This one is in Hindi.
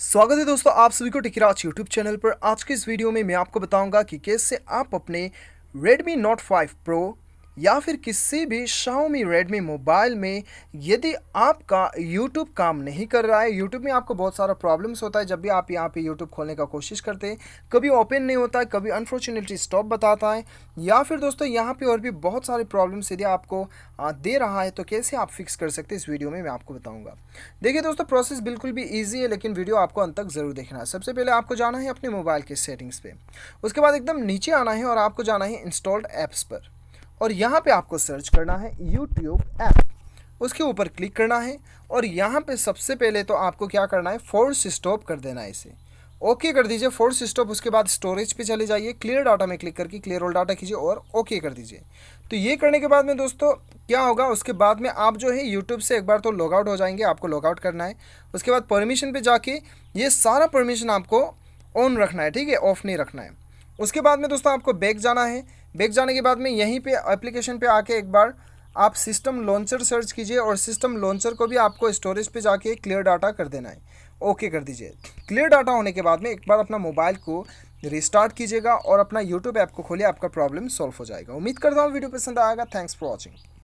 स्वागत है दोस्तों आप सभी को टिकराज यूट्यूब चैनल पर आज के इस वीडियो में मैं आपको बताऊंगा कि कैसे आप अपने Redmi Note 5 Pro या फिर किसी भी Xiaomi Redmi मोबाइल में यदि आपका YouTube काम नहीं कर रहा है YouTube में आपको बहुत सारा प्रॉब्लम्स होता है जब भी आप यहाँ पे YouTube खोलने का कोशिश करते हैं कभी ओपन नहीं होता है कभी अनफॉर्चुनेटली स्टॉप बताता है या फिर दोस्तों यहाँ पे और भी बहुत सारे प्रॉब्लम्स यदि आपको दे रहा है तो कैसे आप फिक्स कर सकते हैं इस वीडियो में मैं आपको बताऊँगा देखिए दोस्तों प्रोसेस बिल्कुल भी ईजी है लेकिन वीडियो आपको अंत तक ज़रूर देखना है सबसे पहले आपको जाना है अपने मोबाइल के सेटिंग्स पर उसके बाद एकदम नीचे आना है और आपको जाना है इंस्टॉल्ड ऐप्स पर और यहाँ पे आपको सर्च करना है यूट्यूब ऐप उसके ऊपर क्लिक करना है और यहाँ पे सबसे पहले तो आपको क्या करना है फोर्स स्टॉप कर देना है इसे ओके कर दीजिए फोर्स स्टॉप उसके बाद स्टोरेज पे चले जाइए क्लियर डाटा में क्लिक करके क्लियर ऑल डाटा कीजिए और ओके कर दीजिए तो ये करने के बाद में दोस्तों क्या होगा उसके बाद में आप जो है यूट्यूब से एक बार तो लॉगआउट हो जाएंगे आपको लॉगआउट करना है उसके बाद परमिशन पर जाके ये सारा परमिशन आपको ऑन रखना है ठीक है ऑफ नहीं रखना है उसके बाद में दोस्तों आपको बैक जाना है बैक जाने के बाद में यहीं पे एप्लीकेशन पे आके एक बार आप सिस्टम लॉन्चर सर्च कीजिए और सिस्टम लॉन्चर को भी आपको स्टोरेज पे जाके क्लियर डाटा कर देना है ओके कर दीजिए क्लियर डाटा होने के बाद में एक बार अपना मोबाइल को रिस्टार्ट कीजिएगा और अपना यूट्यूब ऐप को खोलिए आपका प्रॉब्लम सॉल्व हो जाएगा उम्मीद करता हूँ वीडियो पसंद आएगा थैंक्स फॉर वॉचिंग